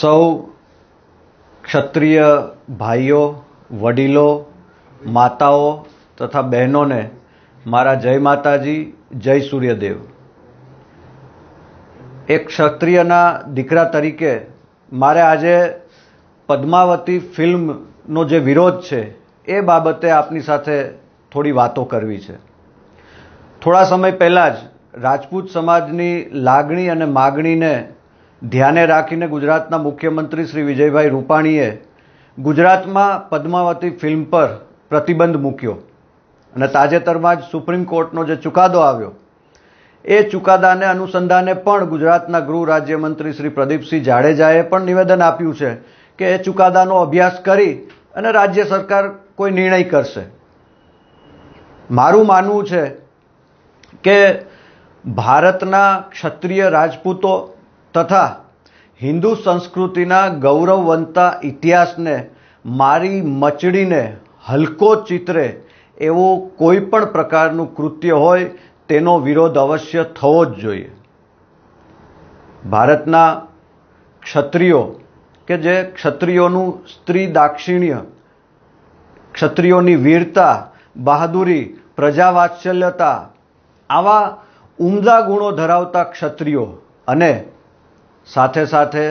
સૌ ક્ષત્રિય ભાઈઓ વડીલો માતાઓ તથા બહેનોને મારા જય માતાજી જય સૂર્યદેવ એક ક્ષત્રિયના દીકરા તરીકે મારે આજે પદ્માવતી ફિલ્મનો જે વિરોધ છે એ બાબતે આપની સાથે થોડી વાતો કરવી છે થોડા સમય પહેલાં જ રાજપૂત સમાજની લાગણી અને માગણીને ધ્યાને રાખીને ગુજરાતના મુખ્યમંત્રી શ્રી વિજયભાઈ રૂપાણીએ ગુજરાતમાં પદ્માવતી ફિલ્મ પર પ્રતિબંધ મૂક્યો અને તાજેતરમાં જ સુપ્રીમ કોર્ટનો જે ચુકાદો આવ્યો એ ચુકાદાને અનુસંધાને પણ ગુજરાતના ગૃહ રાજ્યમંત્રી શ્રી પ્રદીપસિંહ જાડેજાએ પણ નિવેદન આપ્યું છે કે એ ચુકાદાનો અભ્યાસ કરી અને રાજ્ય સરકાર કોઈ નિર્ણય કરશે મારું માનવું છે કે ભારતના ક્ષત્રિય રાજપૂતો તથા હિન્દુ સંસ્કૃતિના ગૌરવવંતા ઇતિહાસને મારી મચડીને હલકો ચિત્રે એવો કોઈ પણ પ્રકારનું કૃત્ય હોય તેનો વિરોધ અવશ્ય થવો જ જોઈએ ભારતના ક્ષત્રિયો કે જે ક્ષત્રિયોનું સ્ત્રી દાક્ષિણ્ય ક્ષત્રિયોની વીરતા બહાદુરી પ્રજાવાત્સલ્યતા આવા ઉમદા ગુણો ધરાવતા ક્ષત્રિયો અને સાથે સાથે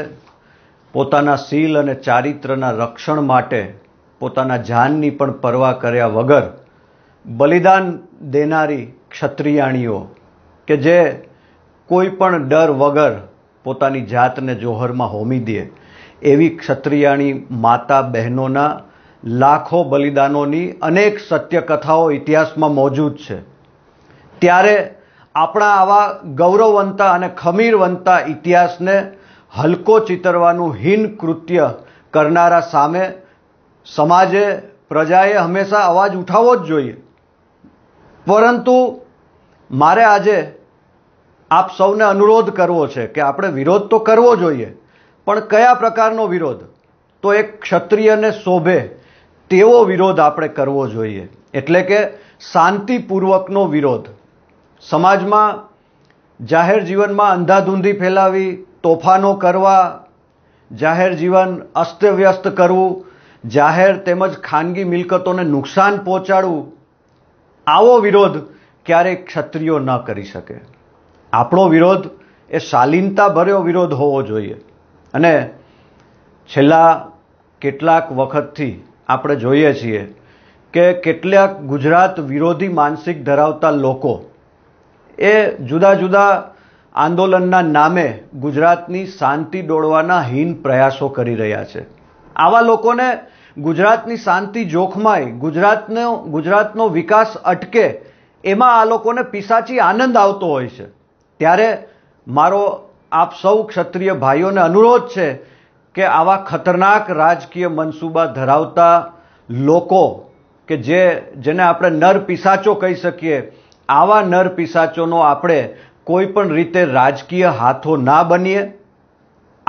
પોતાના શીલ અને ચારિત્રના રક્ષણ માટે પોતાના જાનની પણ પરવા કર્યા વગર બલિદાન દેનારી ક્ષત્રિયાણીઓ કે જે કોઈ પણ ડર વગર પોતાની જાતને જોહરમાં હોમી દે એવી ક્ષત્રિયાણી માતા બહેનોના લાખો બલિદાનોની અનેક સત્યકથાઓ ઇતિહાસમાં મોજૂદ છે ત્યારે આપણા આવા ગૌરવવંતા અને ખમીરવંતા ઇતિહાસને હલકો ચિતરવાનું હીન કૃત્ય કરનારા સામે સમાજે પ્રજાએ હંમેશા અવાજ ઉઠાવવો જ જોઈએ પરંતુ મારે આજે આપ સૌને અનુરોધ કરવો છે કે આપણે વિરોધ તો કરવો જોઈએ પણ કયા પ્રકારનો વિરોધ તો એક ક્ષત્રિયને શોભે તેવો વિરોધ આપણે કરવો જોઈએ એટલે કે શાંતિપૂર્વકનો વિરોધ સમાજમાં જાહેર જીવનમાં અંધાધૂંધી ફેલાવી તોફાનો કરવા જાહેર જીવન અસ્તવ્યસ્ત કરવું જાહેર તેમજ ખાનગી મિલકતોને નુકસાન પહોંચાડવું આવો વિરોધ ક્યારેય ક્ષત્રિયો ન કરી શકે આપણો વિરોધ એ શાલીનતા ભર્યો વિરોધ હોવો જોઈએ અને છેલ્લા કેટલાક વખતથી આપણે જોઈએ છીએ કે કેટલાક ગુજરાત વિરોધી માનસિક ધરાવતા લોકો એ જુદા જુદા આંદોલનના નામે ગુજરાતની શાંતિ ડોળવાના હીન પ્રયાસો કરી રહ્યા છે આવા લોકોને ગુજરાતની શાંતિ જોખમાય ગુજરાતનો ગુજરાતનો વિકાસ અટકે એમાં આ લોકોને પિસાચી આનંદ આવતો હોય છે ત્યારે મારો આપ સૌ ક્ષત્રિય ભાઈઓને અનુરોધ છે કે આવા ખતરનાક રાજકીય મનસૂબા ધરાવતા લોકો કે જે જેને આપણે નર પિસાચો કહી શકીએ આવા નર પિસાચોનો આપણે કોઈ પણ રીતે રાજકીય હાથો ના બનીએ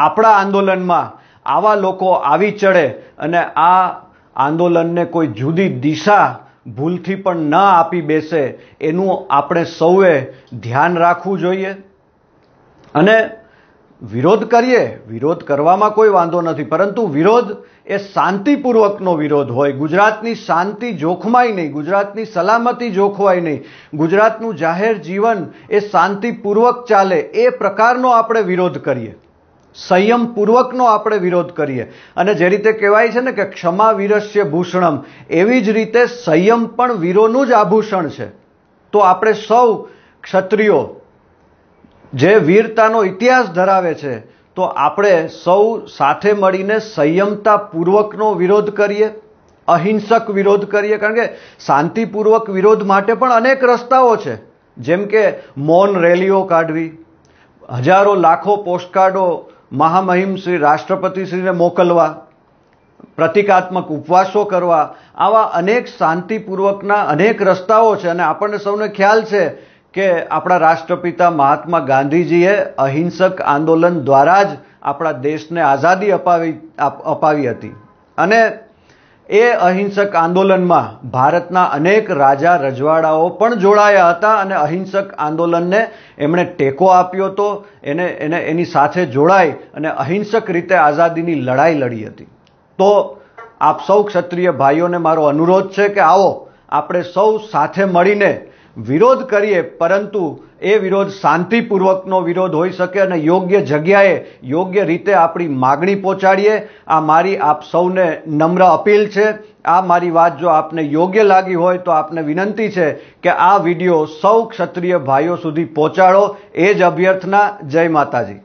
આપણા આંદોલનમાં આવા લોકો આવી ચડે અને આ આંદોલનને કોઈ જુદી દિશા ભૂલથી પણ ન આપી બેસે એનું આપણે સૌએ ધ્યાન રાખવું જોઈએ અને વિરોધ કરીએ વિરોધ કરવામાં કોઈ વાંધો નથી પરંતુ વિરોધ એ શાંતિપૂર્વકનો વિરોધ હોય ગુજરાતની શાંતિ જોખમાય નહીં ગુજરાતની સલામતી જોખવાય નહીં ગુજરાતનું જાહેર જીવન એ શાંતિપૂર્વક ચાલે એ પ્રકારનો આપણે વિરોધ કરીએ સંયમપૂર્વકનો આપણે વિરોધ કરીએ અને જે રીતે કહેવાય છે ને કે ક્ષમા વિરસ્ય ભૂષણમ એવી જ રીતે સંયમ પણ વીરોનું જ આભૂષણ છે તો આપણે સૌ ક્ષત્રિયો જે વીરતાનો ઇતિહાસ ધરાવે છે તો આપણે સૌ સાથે મળીને સંયમતાપૂર્વકનો વિરોધ કરીએ અહિંસક વિરોધ કરીએ કારણ કે શાંતિપૂર્વક વિરોધ માટે પણ અનેક રસ્તાઓ છે જેમ કે મૌન રેલીઓ કાઢવી હજારો લાખો પોસ્ટકાર્ડો મહામહિમ શ્રી રાષ્ટ્રપતિશ્રીને મોકલવા પ્રતિકાત્મક ઉપવાસો કરવા આવા અનેક શાંતિપૂર્વકના અનેક રસ્તાઓ છે અને આપણને સૌને ખ્યાલ છે કે આપણા રાષ્ટ્રપિતા મહાત્મા ગાંધીજીએ અહિંસક આંદોલન દ્વારા જ આપણા દેશને આઝાદી અપાવી અપાવી હતી અને એ અહિંસક આંદોલનમાં ભારતના અનેક રાજા રજવાડાઓ પણ જોડાયા હતા અને અહિંસક આંદોલનને એમણે ટેકો આપ્યો હતો એને એને એની સાથે જોડાઈ અને અહિંસક રીતે આઝાદીની લડાઈ લડી હતી તો આપ સૌ ક્ષત્રિય ભાઈઓને મારો અનુરોધ છે કે આવો આપણે સૌ સાથે મળીને વિરોધ કરીએ પરંતુ એ વિરોધ શાંતિપૂર્વકનો વિરોધ હોઈ શકે અને યોગ્ય જગ્યાએ યોગ્ય રીતે આપણી માગણી પહોંચાડીએ આ મારી આપ સૌને નમ્ર અપીલ છે આ મારી વાત જો આપને યોગ્ય લાગી હોય તો આપને વિનંતી છે કે આ વિડીયો સૌ ક્ષત્રિય ભાઈઓ સુધી પહોંચાડો એ જ અભ્યર્થના જય માતાજી